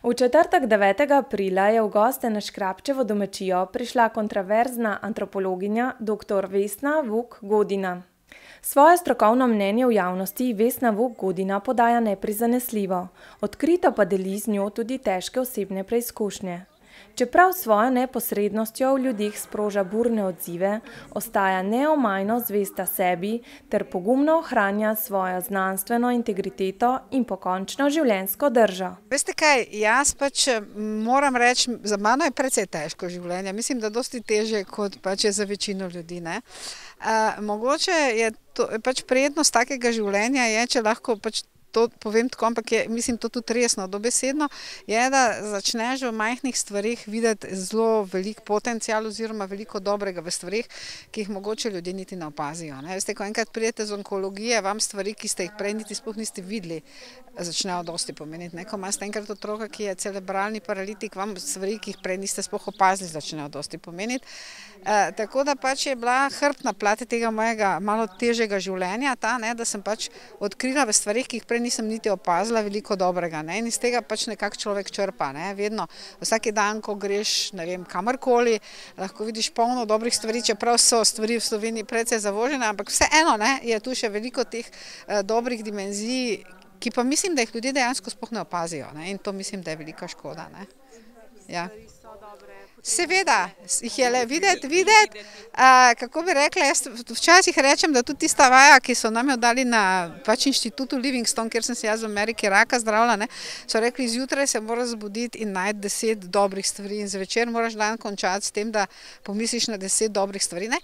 V četrtek 9. aprila je v goste na Škrapčevo domečijo prišla kontroverzna antropologinja dr. Vesna Vuk Godina. Svoje strokovno mnenje v javnosti Vesna Vuk Godina podaja neprizanesljivo, odkrito pa deli z njo tudi težke osebne preizkušnje. Čeprav s svojo neposrednostjo v ljudeh sproža burne odzive, ostaja neomajno zvesta sebi ter pogumno ohranja svojo znanstveno integriteto in pokončno življenjsko držo. Veste kaj, jaz pač eh, moram reči, za mano je precej težko življenje. Mislim, da dosti teže, kot pač je za večino ljudi. Ne? Uh, mogoče je to, pač prijetnost takega življenja, je, če lahko pač to povem tako, ampak je, mislim to tudi resno, dobesedno, je, da začneš v majhnih stvarih videti zelo velik potencial oziroma veliko dobrega v stvarih, ki jih mogoče ljudje niti ne opazijo. Ne? Veste, ko enkrat prijete z onkologije, vam stvari, ki ste jih prej niti sploh niste videli, začnejo dosti pomeniti. Ne? Ko imate enkrat otroka, ki je cerebralni paralitik, vam stvari, ki jih prej niste sploh opazili, začnejo dosti pomeniti. E, tako da pač je bila hrpna plate tega mojega malo težjega življenja ta, ne? da sem pač odkrila v stvarih, ki jih prej prej nisem niti opazila veliko dobrega ne? in iz tega pač nekako človek črpa. Ne? Vedno, vsak dan, ko greš kamorkoli, lahko vidiš polno dobrih stvari, čeprav so stvari v Sloveniji precej zavožene, ampak vseeno je tu še veliko teh eh, dobrih dimenzij, ki pa mislim, da jih ljudje dejansko sploh ne opazijo ne? in to mislim, da je velika škoda. Ne? Ja, stvari so dobre. Seveda, jih je le videti, videti. A, kako bi rekla, jaz včasih rečem, da tudi tista vaja, ki so nam jo dali na pač inštitutu Livingstone, kjer sem se jaz v Ameriki raka zdravila, ne, so rekli, zjutraj se moraš zbuditi in najti deset dobrih stvari in zvečer moraš dan končati s tem, da pomisliš na deset dobrih stvari. Ne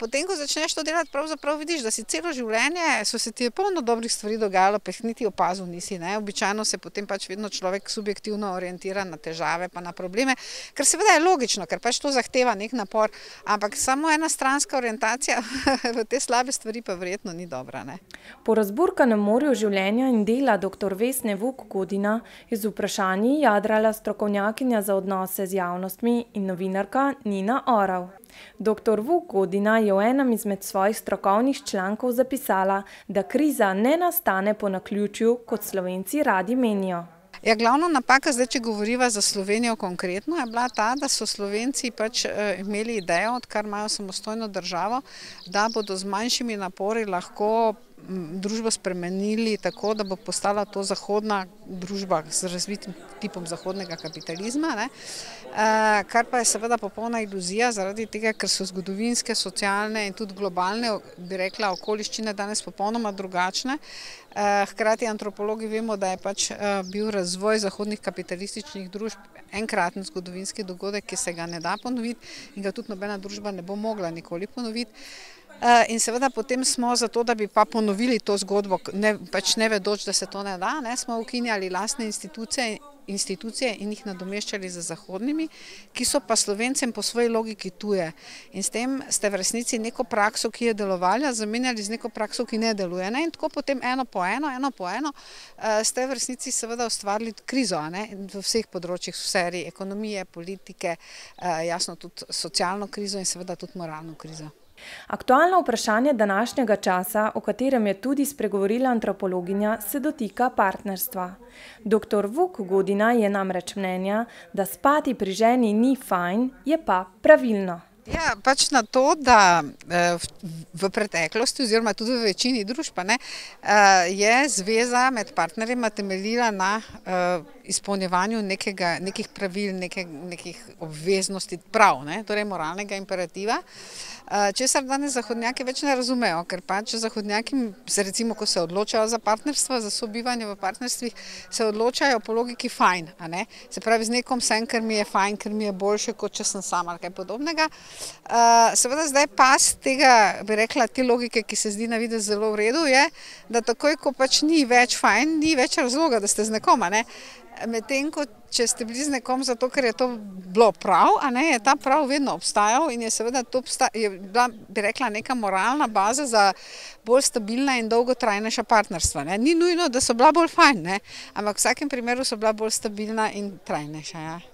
potem, ko začneš to delati, pravzaprav vidiš, da si celo življenje, so se ti polno dobrih stvari dogajalo, pa jih niti opazil nisi. Ne? Običajno se potem pač vedno človek subjektivno orientira na težave, pa na probleme, kar seveda je logično, ker pač to zahteva nek napor, ampak samo ena stranska orientacija v te slabe stvari pa verjetno ni dobra. Ne? Po razburkanem morju življenja in dela dr. Vesne Vuk Godina je z vprašanji jadrala strokovnjakinja za odnose z javnostmi in novinarka Nina Orav. Dr. Vukodina je v enem izmed svojih strokovnih člankov zapisala, da kriza ne nastane po naključju, kot slovenci radi menijo. Ja, glavna napaka, zdaj, če govoriva za Slovenijo konkretno, je bila ta, da so Slovenci pač eh, imeli idejo, odkar imajo samostojno državo, da bodo z manjšimi napori lahko pripravili družbo spremenili tako, da bo postala to zahodna družba z razvitim tipom zahodnega kapitalizma, ne? Eh, kar pa je seveda popolna iluzija zaradi tega, ker so zgodovinske, socialne in tudi globalne, bi rekla, okoliščine danes popolnoma drugačne. Eh, hkrati antropologi vemo, da je pač eh, bil razvoj zahodnih kapitalističnih družb enkratni zgodovinski dogodek, ki se ga ne da ponoviti in ga tudi nobena družba ne bo mogla nikoli ponoviti. Eh, in seveda potem smo zato, da bi pa ponovili to zgodbo, ne, pač ne vedoč, da se to ne da, ne, smo ukinjali lastne institucije, institucije in jih nadomeščali za zahodnimi, ki so pa slovencem po svoji logiki tuje. In s tem ste v resnici neko prakso, ki je delovala, zamenjali z neko prakso, ki ne deluje. Ne, in tako potem eno po eno, eno po eno eh, ste v resnici seveda ustvarili krizo ne, v vseh področjih, v seriji ekonomije, politike, eh, jasno tudi socialno krizo in seveda tudi moralno krizo. Aktualno vprašanje današnjega časa, o katerem je tudi spregovorila antropologinja, se dotika partnerstva. Dr. Vuk Godina je namreč mnenja, da spati pri ženi ni fajn, je pa pravilno. Ja, pač na to, da eh, v preteklosti, oziroma tudi v večini družb, eh, je zveza med partnerima temeljila na eh, izpolnjevanju nekega, nekih pravil, neke, nekih obveznosti, prav, ne? torej moralnega imperativa. Česar danes zahodnjaki več ne razumejo, ker pač zahodnjaki, se recimo, ko se odločajo za partnerstvo, za sobivanje v partnerstvih, se odločajo po logiki fajn, se pravi z nekom sem, ker mi je fajn, ker mi je boljše, kot če sem sama ali kaj podobnega. Eh, seveda zdaj pas tega, bi rekla, te logike, ki se zdi na videz zelo v redu, je, da takoj, ko pač ni več fajn, ni več razloga, da ste z nekoma, ne. Medtem, ko če ste bili z nekom zato, ker je to bilo prav, a ne, je ta prav vedno obstajal in je seveda to je bila, bi rekla, neka moralna baza za bolj stabilna in dolgotrajnejša partnerstva, ne. Ni nujno, da so bila bolj fajn, ne, ampak v vsakem primeru so bila bolj stabilna in trajnejša, ja.